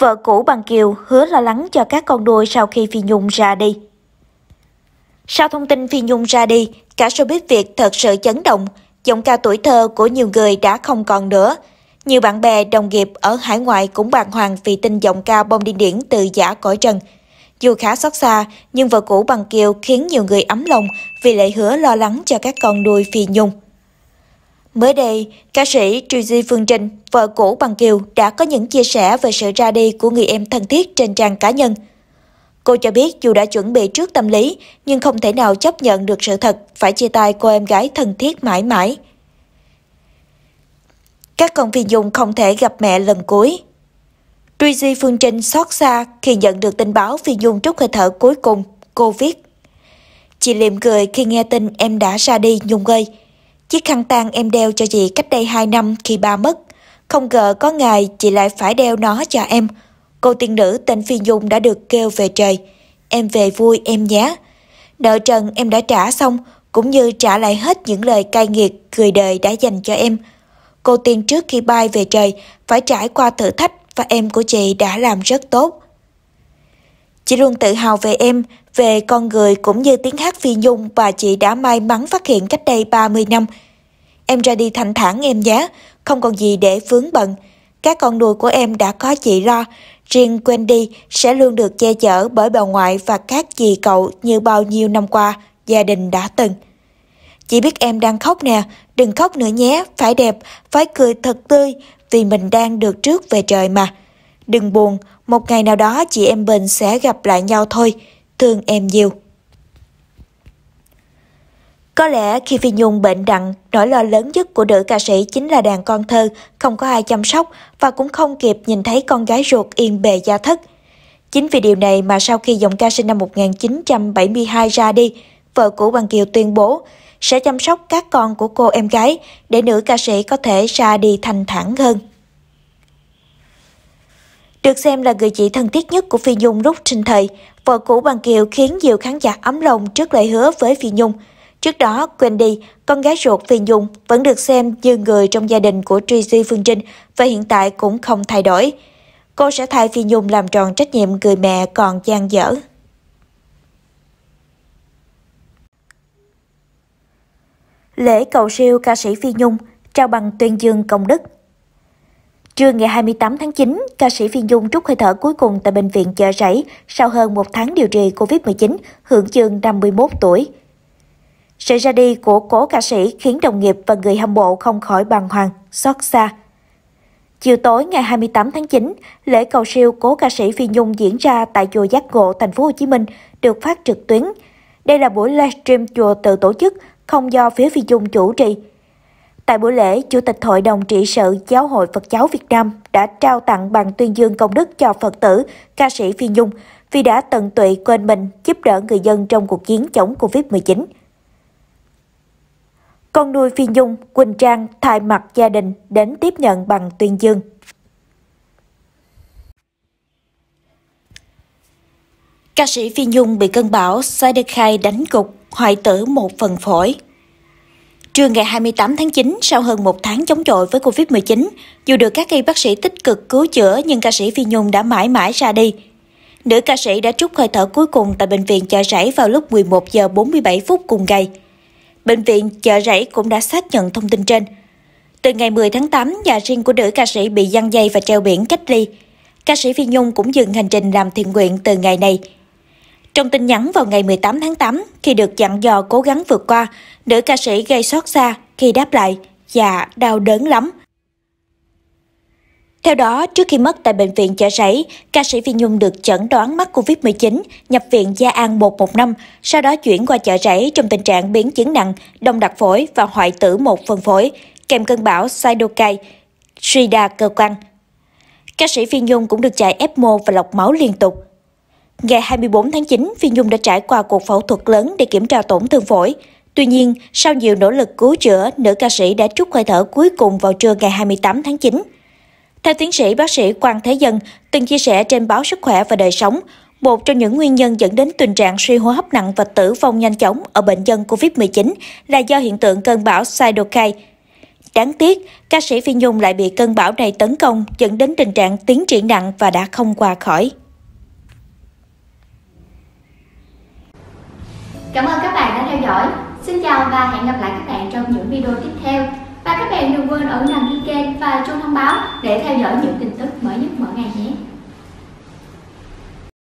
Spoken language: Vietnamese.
Vợ cũ bằng Kiều hứa lo lắng cho các con nuôi sau khi Phi Nhung ra đi. Sau thông tin Phi Nhung ra đi, cả showbiz Việt thật sự chấn động, giọng ca tuổi thơ của nhiều người đã không còn nữa. Nhiều bạn bè, đồng nghiệp ở hải ngoại cũng bàng hoàng vì tin giọng ca bom điên điển từ giả cõi trần. Dù khá xót xa, nhưng vợ cũ bằng Kiều khiến nhiều người ấm lòng vì lại hứa lo lắng cho các con nuôi Phi Nhung. Mới đây, ca sĩ Trừ Di Phương Trinh, vợ cũ Bằng Kiều đã có những chia sẻ về sự ra đi của người em thân thiết trên trang cá nhân. Cô cho biết dù đã chuẩn bị trước tâm lý, nhưng không thể nào chấp nhận được sự thật phải chia tay cô em gái thân thiết mãi mãi. Các con Phi Dung không thể gặp mẹ lần cuối. Truy Di Phương Trinh xót xa khi nhận được tin báo Phi Dung trút hơi thở cuối cùng, cô viết. Chị liệm cười khi nghe tin em đã ra đi Nhung gây". Chiếc khăn tang em đeo cho chị cách đây 2 năm khi ba mất. Không ngờ có ngày chị lại phải đeo nó cho em. Cô tiên nữ tên Phi Nhung đã được kêu về trời. Em về vui em nhé. Nợ trần em đã trả xong, cũng như trả lại hết những lời cay nghiệt cười đời đã dành cho em. Cô tiên trước khi bay về trời phải trải qua thử thách và em của chị đã làm rất tốt. Chị luôn tự hào về em, về con người cũng như tiếng hát Phi Nhung và chị đã may mắn phát hiện cách đây 30 năm. Em ra đi thanh thản em nhé, không còn gì để vướng bận. Các con nuôi của em đã có chị lo, riêng Wendy sẽ luôn được che chở bởi bà ngoại và các dì cậu như bao nhiêu năm qua gia đình đã từng. Chị biết em đang khóc nè, đừng khóc nữa nhé, phải đẹp, phải cười thật tươi vì mình đang được trước về trời mà. Đừng buồn, một ngày nào đó chị em mình sẽ gặp lại nhau thôi. Thương em nhiều. Có lẽ khi Phi Nhung bệnh nặng, nỗi lo lớn nhất của nữ ca sĩ chính là đàn con thơ, không có ai chăm sóc và cũng không kịp nhìn thấy con gái ruột yên bề gia thất. Chính vì điều này mà sau khi giọng ca sinh năm 1972 ra đi, vợ cũ Bằng Kiều tuyên bố sẽ chăm sóc các con của cô em gái để nữ ca sĩ có thể ra đi thanh thản hơn. Được xem là người chị thân thiết nhất của Phi Nhung lúc sinh thời, vợ cũ Bằng Kiều khiến nhiều khán giả ấm lòng trước lời hứa với Phi Nhung. Trước đó, Wendy, con gái ruột Phi Nhung, vẫn được xem như người trong gia đình của Tracy Phương Trinh và hiện tại cũng không thay đổi. Cô sẽ thay Phi Nhung làm tròn trách nhiệm người mẹ còn gian dở. Lễ cầu siêu ca sĩ Phi Nhung trao bằng tuyên dương công đức Trưa ngày 28 tháng 9, ca sĩ Phi Nhung trút hơi thở cuối cùng tại Bệnh viện Chợ Rẫy sau hơn một tháng điều trị COVID-19, hưởng chương 51 tuổi. Sự ra đi của cố ca sĩ khiến đồng nghiệp và người hâm mộ không khỏi bàng hoàng, xót xa. Chiều tối ngày 28 tháng 9, lễ cầu siêu cố ca sĩ Phi Nhung diễn ra tại chùa Giác Ngộ, thành phố Hồ Chí Minh được phát trực tuyến. Đây là buổi livestream chùa tự tổ chức, không do phía Phi Nhung chủ trì. Tại buổi lễ, Chủ tịch Hội đồng trị sự Giáo hội Phật giáo Việt Nam đã trao tặng bằng tuyên dương công đức cho Phật tử, ca sĩ Phi Nhung vì đã tận tụy quên mình giúp đỡ người dân trong cuộc chiến chống Covid-19. Con nuôi Phi Nhung, Quỳnh Trang thay mặt gia đình đến tiếp nhận bằng tuyên dương. Ca sĩ Phi Nhung bị cơn bão Sai Đức Khai đánh gục, hoại tử một phần phổi, Trưa ngày 28 tháng 9, sau hơn một tháng chống chọi với Covid-19, dù được các y bác sĩ tích cực cứu chữa nhưng ca sĩ Phi Nhung đã mãi mãi ra đi. Nữ ca sĩ đã trút hơi thở cuối cùng tại bệnh viện chợ rẫy vào lúc 11 giờ 47 phút cùng ngày. Bệnh viện chợ rẫy cũng đã xác nhận thông tin trên. Từ ngày 10 tháng 8, nhà riêng của nữ ca sĩ bị giăng dây và treo biển cách ly. Ca sĩ Phi Nhung cũng dừng hành trình làm thiện nguyện từ ngày này trong tin nhắn vào ngày 18 tháng 8, khi được dặn dò cố gắng vượt qua, nữ ca sĩ gây xót xa khi đáp lại, dạ, đau đớn lắm. Theo đó, trước khi mất tại bệnh viện chợ rẫy, ca sĩ Phi Nhung được chẩn đoán mắc COVID-19, nhập viện Gia An năm sau đó chuyển qua chợ rẫy trong tình trạng biến chứng nặng, đông đặc phổi và hoại tử một phần phổi, kèm cơn bão Saidokai, suy đa cơ quan. Ca sĩ Phi Nhung cũng được chạy ECMO và lọc máu liên tục. Ngày 24 tháng 9, Phi Nhung đã trải qua cuộc phẫu thuật lớn để kiểm tra tổn thương phổi. Tuy nhiên, sau nhiều nỗ lực cứu chữa, nữ ca sĩ đã trút hơi thở cuối cùng vào trưa ngày 28 tháng 9. Theo tiến sĩ bác sĩ Quang Thế Dân, từng chia sẻ trên báo Sức khỏe và Đời sống, một trong những nguyên nhân dẫn đến tình trạng suy hô hấp nặng và tử vong nhanh chóng ở bệnh nhân COVID-19 là do hiện tượng cơn bão cytokine. Đáng tiếc, ca sĩ Phi Nhung lại bị cơn bão này tấn công dẫn đến tình trạng tiến triển nặng và đã không qua khỏi. Cảm ơn các bạn đã theo dõi. Xin chào và hẹn gặp lại các bạn trong những video tiếp theo. Và các bạn đừng quên ấn đăng ký kênh và chuông thông báo để theo dõi những tin tức mới nhất.